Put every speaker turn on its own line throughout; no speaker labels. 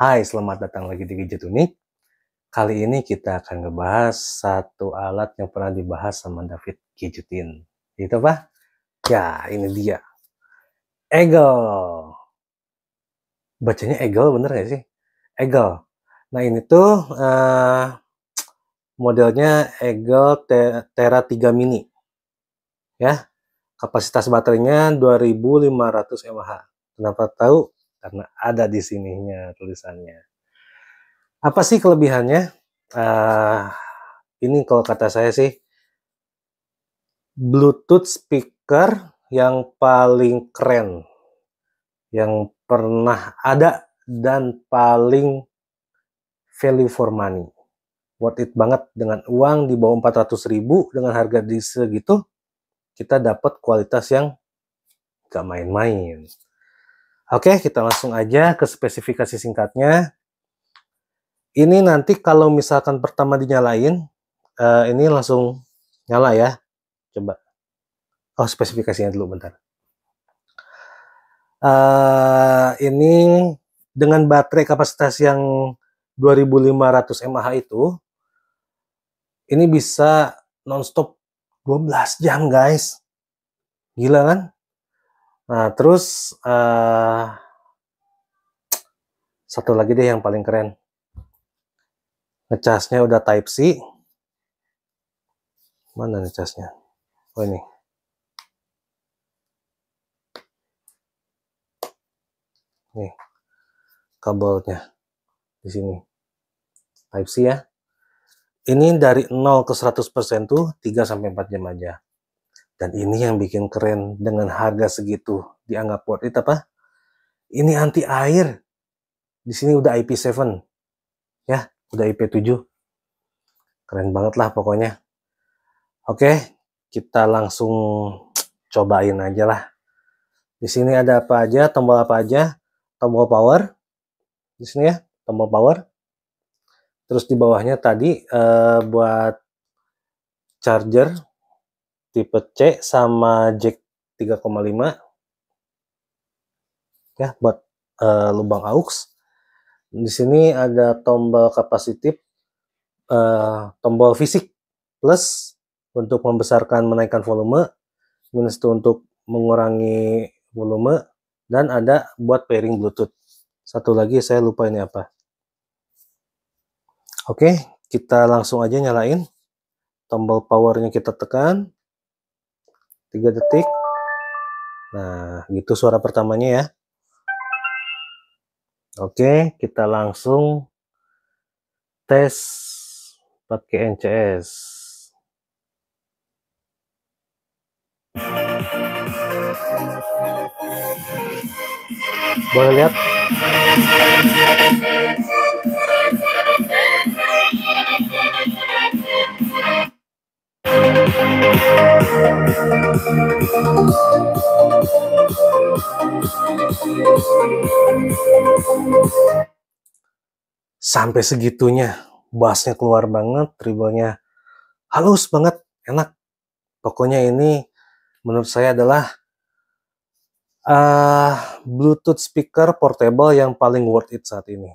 Hai, selamat datang lagi di Gadget Unik. Kali ini kita akan ngebahas satu alat yang pernah dibahas sama David Gadgetin. Itu apa? Ya, ini dia. Eagle. Bacanya Eagle bener gak sih? Eagle. Nah, ini tuh uh, modelnya Eagle Terra 3 Mini. Ya. Kapasitas baterainya 2500 mAh. Kenapa tahu karena ada di sininya tulisannya. Apa sih kelebihannya? Uh, ini kalau kata saya sih Bluetooth speaker yang paling keren yang pernah ada dan paling value for money. Worth it banget dengan uang di bawah 400 ribu dengan harga di segitu kita dapat kualitas yang gak main-main. Oke, kita langsung aja ke spesifikasi singkatnya. Ini nanti kalau misalkan pertama dinyalain, uh, ini langsung nyala ya. Coba. Oh, spesifikasinya dulu bentar. Uh, ini dengan baterai kapasitas yang 2500 mAh itu, ini bisa nonstop 12 jam guys. Gila kan? Nah, terus uh, satu lagi deh yang paling keren. Ngecasnya udah type C. Mana ngecasnya? Oh ini. Nih. Kabelnya di sini. Type C ya. Ini dari 0 ke 100% tuh 3 sampai 4 jam aja. Dan ini yang bikin keren dengan harga segitu dianggap worth it apa? Ini anti air. Di sini udah IP7. Ya, udah IP7. Keren banget lah pokoknya. Oke, kita langsung cobain aja lah. Di sini ada apa aja, tombol apa aja? Tombol power. Di sini ya, tombol power. Terus di bawahnya tadi uh, buat charger tipe C sama jack 3,5 ya buat uh, lubang aux. Di sini ada tombol kapasitif uh, tombol fisik plus untuk membesarkan menaikkan volume, minus itu untuk mengurangi volume dan ada buat pairing Bluetooth. Satu lagi saya lupa ini apa. Oke, kita langsung aja nyalain. Tombol powernya kita tekan. 3 detik nah gitu suara pertamanya ya oke kita langsung tes pakai NCS boleh lihat Sampai segitunya, bassnya keluar banget, tribalnya halus banget, enak. Pokoknya ini menurut saya adalah uh, Bluetooth speaker portable yang paling worth it saat ini.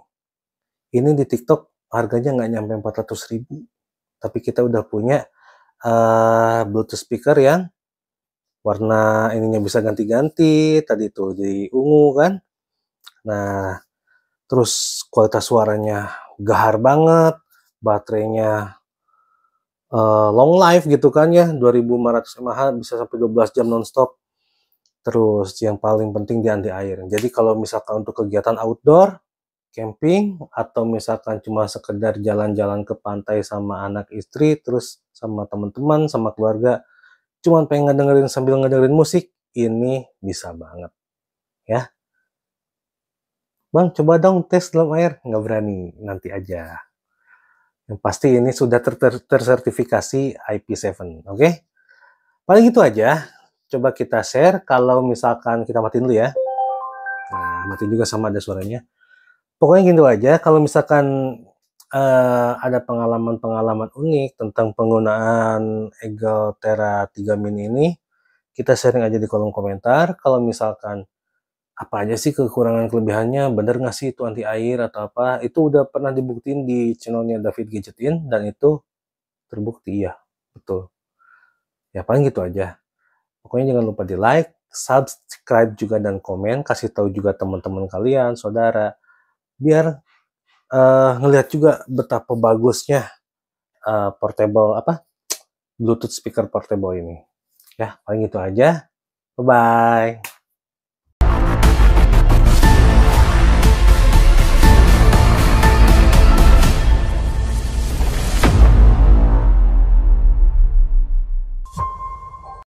Ini di TikTok harganya nggak nyampe 400 ribu, tapi kita udah punya uh, Bluetooth speaker yang warna ininya bisa ganti-ganti tadi itu di ungu kan nah terus kualitas suaranya gahar banget baterainya uh, long life gitu kan ya 2500 mAh bisa sampai 12 jam nonstop terus yang paling penting di anti air jadi kalau misalkan untuk kegiatan outdoor camping atau misalkan cuma sekedar jalan-jalan ke pantai sama anak istri terus sama teman-teman sama keluarga cuman pengen ngedengerin sambil ngedengerin musik, ini bisa banget. Ya. Bang, coba dong tes dalam air. Nggak berani, nanti aja. Yang pasti ini sudah ter tersertifikasi IP7, oke? Okay? Paling itu aja. Coba kita share kalau misalkan kita matiin dulu ya. Nah, matiin juga sama ada suaranya. Pokoknya gitu aja. Kalau misalkan uh, ada pengalaman-pengalaman unik tentang penggunaan Eagle Terra 3 Mini ini, kita sharing aja di kolom komentar. Kalau misalkan apa aja sih kekurangan kelebihannya, bener nggak sih itu anti air atau apa, itu udah pernah dibuktiin di channelnya David Gadgetin, dan itu terbukti ya, betul. Ya paling gitu aja. Pokoknya jangan lupa di like, subscribe juga dan komen, kasih tahu juga teman-teman kalian, saudara, biar uh, ngelihat juga betapa bagusnya uh, portable apa Bluetooth speaker portable ini. Ya, paling itu aja. Bye bye.